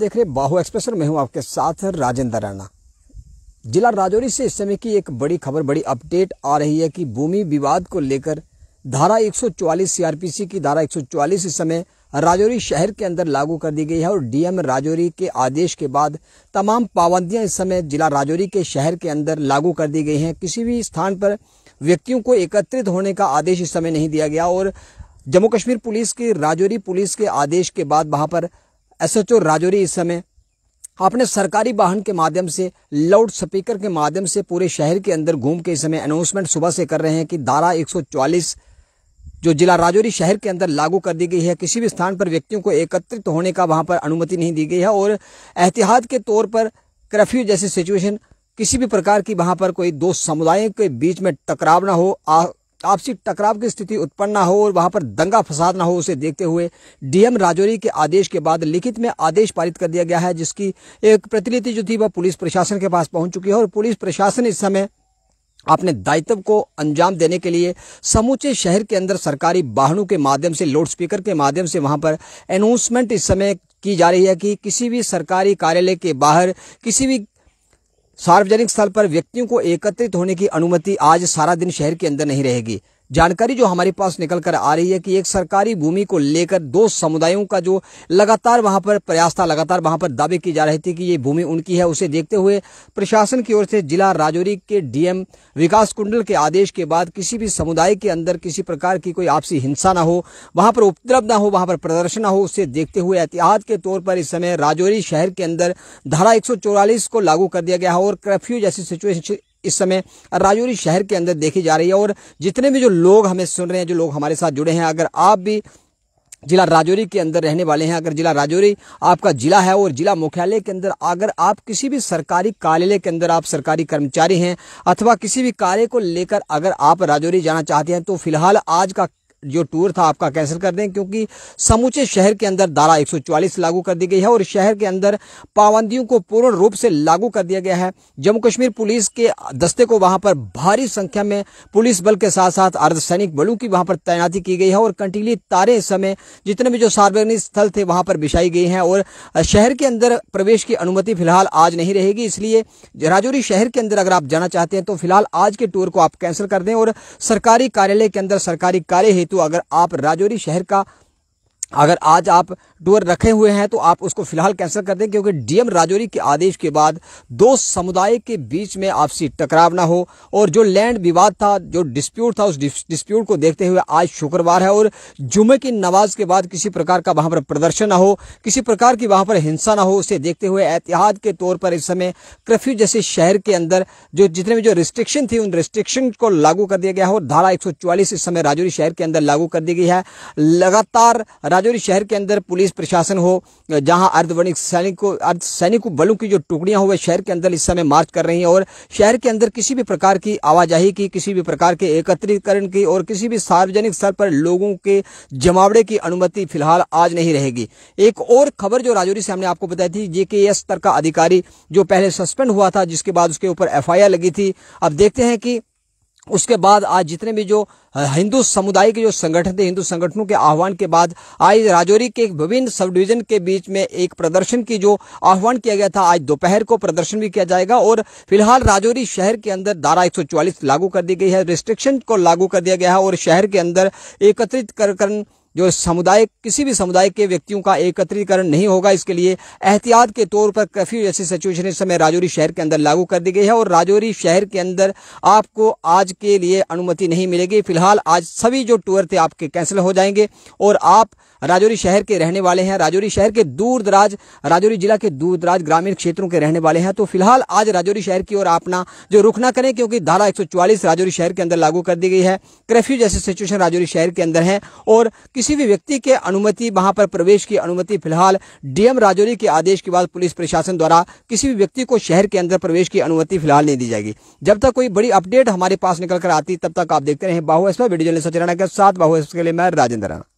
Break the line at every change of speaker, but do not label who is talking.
देख रहे बाहू एक्सप्रेस में मैं हूं आपके साथ राजेंद्र राणा जिला राजौरी से इस समय की एक बड़ी खबर बड़ी अपडेट आ रही है कि भूमि विवाद को लेकर धारा 144 सीआरपीसी की धारा 144 इस समय राजौरी शहर के अंदर लागू कर दी गई है और डीएम राजौरी के आदेश के बाद तमाम पाबंदियां इस समय जिला राजौरी के शहर के अंदर लागू कर दी गई हैं किसी भी स्थान पर व्यक्तियों को एकत्रित होने का आदेश इस समय नहीं दिया गया और जम्मू कश्मीर पुलिस की राजौरी पुलिस के आदेश के बाद वहां पर एसएचओ राजौरी इस समय अपने सरकारी वाहन के माध्यम से लाउड स्पीकर के माध्यम से पूरे शहर के अंदर घूम के इस समय अनाउंसमेंट सुबह से कर रहे हैं कि धारा 144 जो जिला राजौरी शहर के अंदर लागू कर दी गई है किसी भी स्थान पर व्यक्तियों को एकत्रित होने का वहां पर अनुमति नहीं दी गई है और एहतियात के तौर पर कर्फ्यू जैसी सिचुएशन किसी भी प्रकार की वहां पर कोई दो समुदायों के बीच में टकराव ना हो आपसी टकराव की स्थिति उत्पन्न ना हो और वहां पर दंगा फसाद ना हो उसे देखते हुए डीएम राजौरी के आदेश के बाद लिखित में आदेश पारित कर दिया गया है जिसकी एक प्रतिलिपि जो थी वह पुलिस प्रशासन के पास पहुंच चुकी है और पुलिस प्रशासन इस समय अपने दायित्व को अंजाम देने के लिए समूचे शहर के अंदर सरकारी वाहनों के माध्यम से लाउड स्पीकर के माध्यम से वहां पर अनाउंसमेंट इस समय की जा रही है कि किसी भी सरकारी कार्यालय के बाहर किसी भी सार्वजनिक स्थल पर व्यक्तियों को एकत्रित होने की अनुमति आज सारा दिन शहर के अंदर नहीं रहेगी जानकारी जो हमारे पास निकल कर आ रही है कि एक सरकारी भूमि को लेकर दो समुदायों का जो लगातार वहां पर प्रयास था लगातार वहां पर दावे की जा रही थी कि ये भूमि उनकी है उसे देखते हुए प्रशासन की ओर से जिला राजौरी के डीएम विकास कुंडल के आदेश के बाद किसी भी समुदाय के अंदर किसी प्रकार की कोई आपसी हिंसा ना हो वहां पर उपद्रव ना हो वहां पर प्रदर्शन ना हो उसे देखते हुए एहतियात के तौर पर इस समय राजौरी शहर के अंदर धारा एक को लागू कर दिया गया है और कर्फ्यू जैसी सिचुएशन इस समय राजौरी शहर के अंदर देखी जा रही है और जितने भी जो लोग हमें सुन रहे हैं जो लोग हमारे साथ जुड़े हैं अगर आप भी जिला राजौरी के अंदर रहने वाले हैं अगर जिला राजौरी आपका जिला है और जिला मुख्यालय के अंदर अगर आप किसी भी सरकारी कार्यालय के अंदर आप सरकारी कर्मचारी हैं अथवा किसी भी कार्य को लेकर अगर आप राजौरी जाना चाहते हैं तो फिलहाल आज का जो टूर था आपका कैंसिल कर दें क्योंकि समूचे शहर के अंदर धारा 144 लागू कर दी गई है और शहर के अंदर पाबंदियों को पूर्ण रूप से लागू कर दिया गया है जम्मू कश्मीर पुलिस के दस्ते को वहां पर भारी संख्या में पुलिस बल के साथ साथ अर्धसैनिक बलों की वहां पर तैनाती की गई है और कंटीली तारे समय जितने भी जो सार्वजनिक स्थल थे वहां पर बिछाई गई है और शहर के अंदर प्रवेश की अनुमति फिलहाल आज नहीं रहेगी इसलिए राजौरी शहर के अंदर अगर आप जाना चाहते हैं तो फिलहाल आज के टूर को आप कैंसिल कर दें और सरकारी कार्यालय के अंदर सरकारी कार्य हेतु तो अगर आप राजौरी शहर का अगर आज आप डोर रखे हुए हैं तो आप उसको फिलहाल कैंसिल कर दें क्योंकि डीएम राजौरी के आदेश के बाद दो समुदाय के बीच में आपसी टकराव ना हो और जो लैंड विवाद था जो डिस्प्यूट था उस डिस्प्यूट को देखते हुए आज शुक्रवार है और जुमे की नमाज के बाद किसी प्रकार का वहां पर प्रदर्शन ना हो किसी प्रकार की वहां पर हिंसा ना हो उसे देखते हुए एहतियात के तौर पर इस समय कर्फ्यू जैसे शहर के अंदर जो जितने भी जो रिस्ट्रिक्शन थी उन रिस्ट्रिक्शन को लागू कर दिया गया है और धारा एक इस समय राजौरी शहर के अंदर लागू कर दी गई है लगातार राजौरी शहर के अंदर पुलिस पुलिस प्रशासन हो जहां अर्धवणिक सैनिक अर्ध सैनिक बलों की जो टुकड़ियां हो वह शहर के अंदर इस समय मार्च कर रही हैं और शहर के अंदर किसी भी प्रकार की आवाजाही की किसी भी प्रकार के एकत्रीकरण की और किसी भी सार्वजनिक स्तर पर लोगों के जमावड़े की अनुमति फिलहाल आज नहीं रहेगी एक और खबर जो राजौरी से हमने आपको बताई थी जेके स्तर का अधिकारी जो पहले सस्पेंड हुआ था जिसके बाद उसके ऊपर एफ लगी थी अब देखते हैं कि उसके बाद आज जितने भी जो हिंदू समुदाय के जो संगठन थे हिंदू संगठनों के आह्वान के बाद आज राजौरी के विभिन्न सब डिवीजन के बीच में एक प्रदर्शन की जो आह्वान किया गया था आज दोपहर को प्रदर्शन भी किया जाएगा और फिलहाल राजौरी शहर के अंदर धारा 144 लागू कर दी गई है रिस्ट्रिक्शन को लागू कर दिया गया है और शहर के अंदर एकत्रित कर, कर जो समुदाय किसी भी समुदाय के व्यक्तियों का एकत्रीकरण नहीं होगा इसके लिए एहतियात के तौर पर कर्फ्यू जैसी सिचुएशन इस समय राजौरी शहर के अंदर लागू कर दी गई है और राजौरी शहर के अंदर आपको आज के लिए अनुमति नहीं मिलेगी फिलहाल आज सभी जो टूर थे आपके कैंसिल हो जाएंगे और आप राजौरी शहर के रहने वाले हैं राजौरी शहर के दूर दराज राजौरी जिला के दूर दराज ग्रामीण क्षेत्रों के रहने वाले हैं तो फिलहाल आज राजौरी शहर की ओर अपना जो रुख ना करें क्योंकि धारा 144 राजौरी शहर के अंदर लागू कर दी गई है कर्फ्यू जैसी सिचुएशन राजौरी शहर के अंदर है और किसी भी व्यक्ति के अनुमति वहां पर प्रवेश की अनुमति फिलहाल डीएम राजौरी के आदेश के बाद पुलिस प्रशासन द्वारा किसी भी व्यक्ति को शहर के अंदर प्रवेश की अनुमति फिलहाल नहीं दी जाएगी जब तक कोई बड़ी अपडेट हमारे पास निकलकर आती तब तक आप देखते रहे बाहू एक्सप्रेस वीडियो के साथ बाहू एस के लिए मैं राजेंद्र राणा